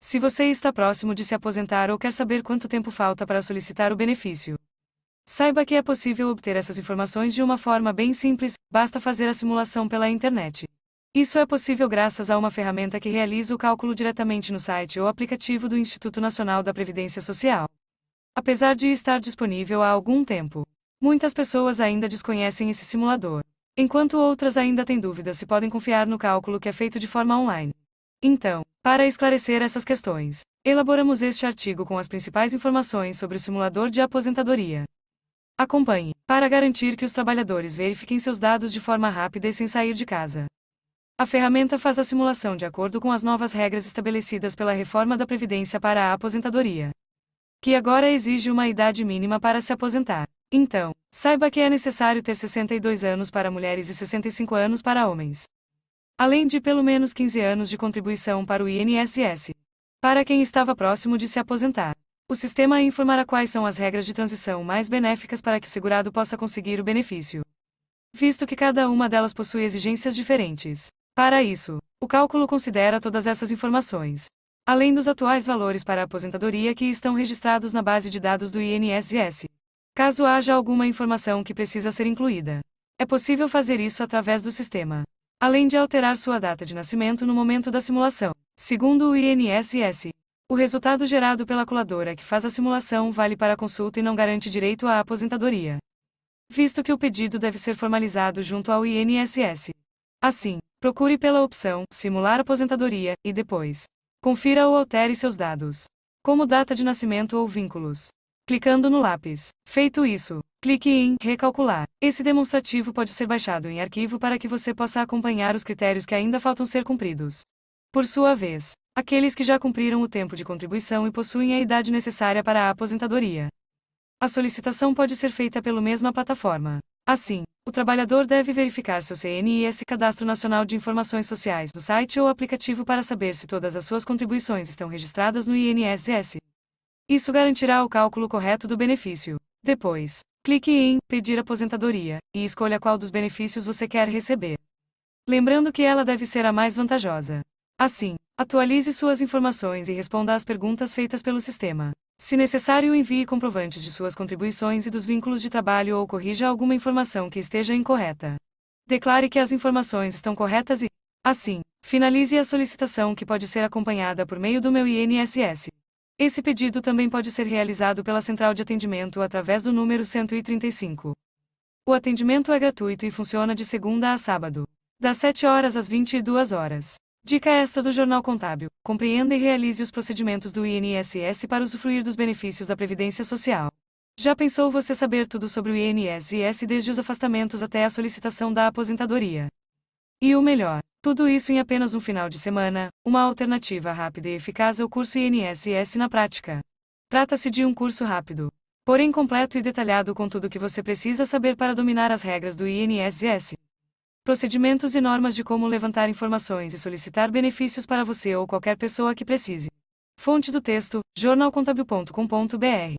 Se você está próximo de se aposentar ou quer saber quanto tempo falta para solicitar o benefício, saiba que é possível obter essas informações de uma forma bem simples, basta fazer a simulação pela internet. Isso é possível graças a uma ferramenta que realiza o cálculo diretamente no site ou aplicativo do Instituto Nacional da Previdência Social. Apesar de estar disponível há algum tempo, muitas pessoas ainda desconhecem esse simulador, enquanto outras ainda têm dúvidas se podem confiar no cálculo que é feito de forma online. Então, para esclarecer essas questões, elaboramos este artigo com as principais informações sobre o simulador de aposentadoria. Acompanhe, para garantir que os trabalhadores verifiquem seus dados de forma rápida e sem sair de casa. A ferramenta faz a simulação de acordo com as novas regras estabelecidas pela reforma da Previdência para a aposentadoria, que agora exige uma idade mínima para se aposentar. Então, saiba que é necessário ter 62 anos para mulheres e 65 anos para homens além de pelo menos 15 anos de contribuição para o INSS. Para quem estava próximo de se aposentar, o sistema informará quais são as regras de transição mais benéficas para que o segurado possa conseguir o benefício, visto que cada uma delas possui exigências diferentes. Para isso, o cálculo considera todas essas informações, além dos atuais valores para a aposentadoria que estão registrados na base de dados do INSS. Caso haja alguma informação que precisa ser incluída, é possível fazer isso através do sistema além de alterar sua data de nascimento no momento da simulação. Segundo o INSS, o resultado gerado pela coladora que faz a simulação vale para a consulta e não garante direito à aposentadoria, visto que o pedido deve ser formalizado junto ao INSS. Assim, procure pela opção Simular aposentadoria e depois confira ou altere seus dados, como data de nascimento ou vínculos clicando no lápis. Feito isso, clique em Recalcular. Esse demonstrativo pode ser baixado em arquivo para que você possa acompanhar os critérios que ainda faltam ser cumpridos. Por sua vez, aqueles que já cumpriram o tempo de contribuição e possuem a idade necessária para a aposentadoria. A solicitação pode ser feita pela mesma plataforma. Assim, o trabalhador deve verificar seu CNIS Cadastro Nacional de Informações Sociais no site ou aplicativo para saber se todas as suas contribuições estão registradas no INSS. Isso garantirá o cálculo correto do benefício. Depois, clique em Pedir aposentadoria e escolha qual dos benefícios você quer receber. Lembrando que ela deve ser a mais vantajosa. Assim, atualize suas informações e responda às perguntas feitas pelo sistema. Se necessário, envie comprovantes de suas contribuições e dos vínculos de trabalho ou corrija alguma informação que esteja incorreta. Declare que as informações estão corretas e, assim, finalize a solicitação que pode ser acompanhada por meio do meu INSS. Esse pedido também pode ser realizado pela central de atendimento através do número 135. O atendimento é gratuito e funciona de segunda a sábado, das 7 horas às 22 horas. Dica extra do Jornal Contábil: compreenda e realize os procedimentos do INSS para usufruir dos benefícios da Previdência Social. Já pensou você saber tudo sobre o INSS desde os afastamentos até a solicitação da aposentadoria? E o melhor, tudo isso em apenas um final de semana, uma alternativa rápida e eficaz ao curso INSS na prática. Trata-se de um curso rápido, porém completo e detalhado com tudo o que você precisa saber para dominar as regras do INSS. Procedimentos e normas de como levantar informações e solicitar benefícios para você ou qualquer pessoa que precise. Fonte do texto: jornalcontabil.com.br